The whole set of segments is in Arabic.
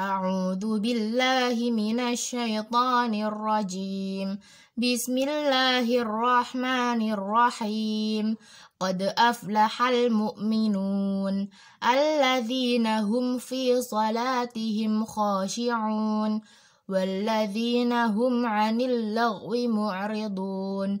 أعوذ بالله من الشيطان الرجيم بسم الله الرحمن الرحيم قد أفلح المؤمنون الذين هم في صلاتهم خاشعون والذين هم عن اللغو معرضون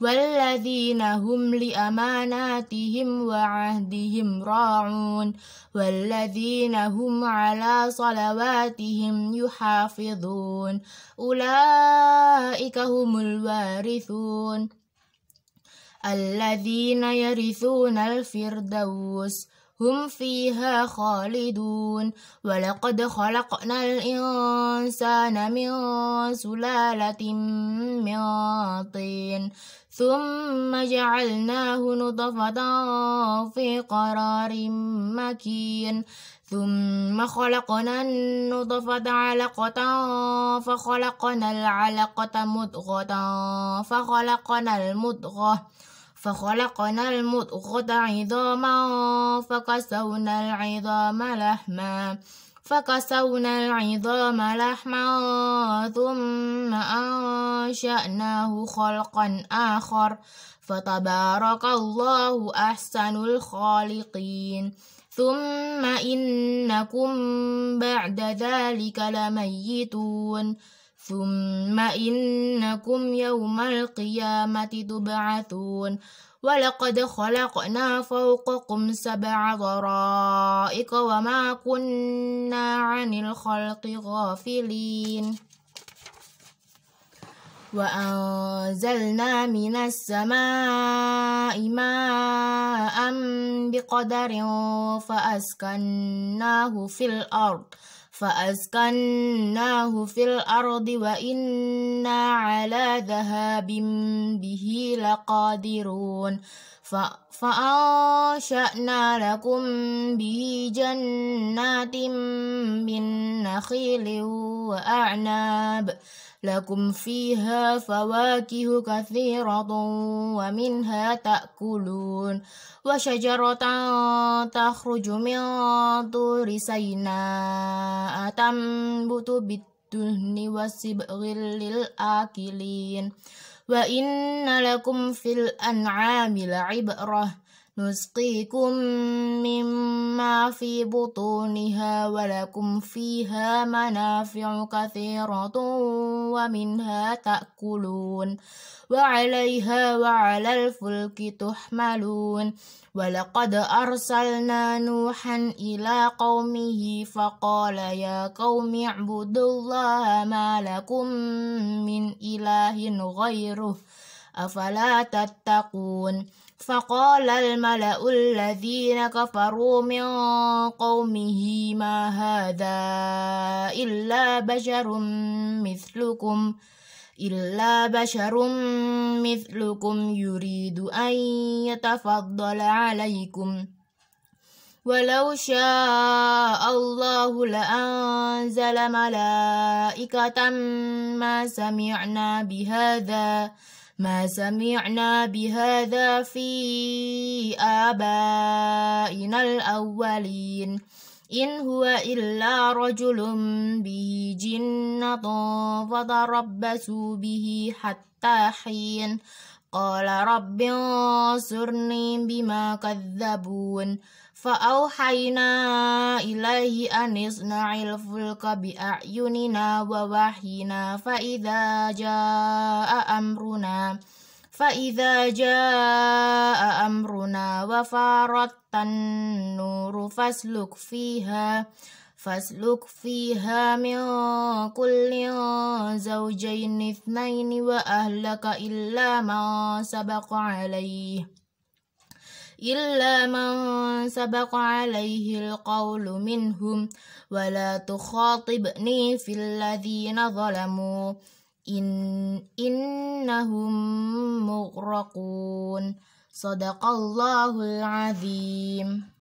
والذين هم لأماناتهم وعهدهم راعون والذين هم على صلواتهم يحافظون أولئك هم الوارثون الذين يرثون الفردوس هم فيها خالدون ولقد خلقنا الإنسان من سلالة من طين ثم جعلناه نطفة في قرار مكين ثم خلقنا النطفة علقة فخلقنا العلقة مضغة فخلقنا المضغة فخلقنا المضغة عظاما فكسونا العظام لحما فكسونا العظام لحما ثم أن أنشأناه خلقا آخر فتبارك الله أحسن الخالقين ثم إنكم بعد ذلك لميتون ثم إنكم يوم القيامة تبعثون ولقد خلقنا فوقكم سبع طرائق وما كنا عن الخلق غافلين وأنزلنا من السماء ماء بقدر فأسكناه في الأرض فأسكناه في الأرض وإنا على ذهاب به لقادرون فأنشأنا لكم به جنات من نخيل وأعناب لكم فيها فواكه كثيرة ومنها تأكلون وشجرة تخرج من طور سيناء تنبت بالدهن وسبغ للآكلين وإن لكم في الأنعام لعبرة نسقيكم مما في بطونها ولكم فيها منافع كثيرة ومنها تأكلون وعليها وعلى الفلك تحملون ولقد أرسلنا نوحا إلى قومه فقال يا قوم اعبدوا الله ما لكم من إله غيره أفلا تتقون فقال الملأ الذين كفروا من قومه ما هذا إلا بشر مثلكم إلا بشر مثلكم يريد أن يتفضل عليكم ولو شاء الله لأنزل ملائكة ما سمعنا بهذا ما سمعنا بهذا في آبائنا الأولين إن هو إلا رجل به جنة فتربسوا به حتى حين قال رب انصرني بما كذبون فأوحينا إليه أن اصنع الفلك بأعيننا ووحينا فإذا جاء أمرنا فإذا جاء أمرنا وفارت النور فاسلك فيها فاسلك فيها من كل زوجين اثنين وأهلك إلا من سبق عليه إلا من سبق عليه القول منهم ولا تخاطبني في الذين ظلموا إن إنهم مغرقون صدق الله العظيم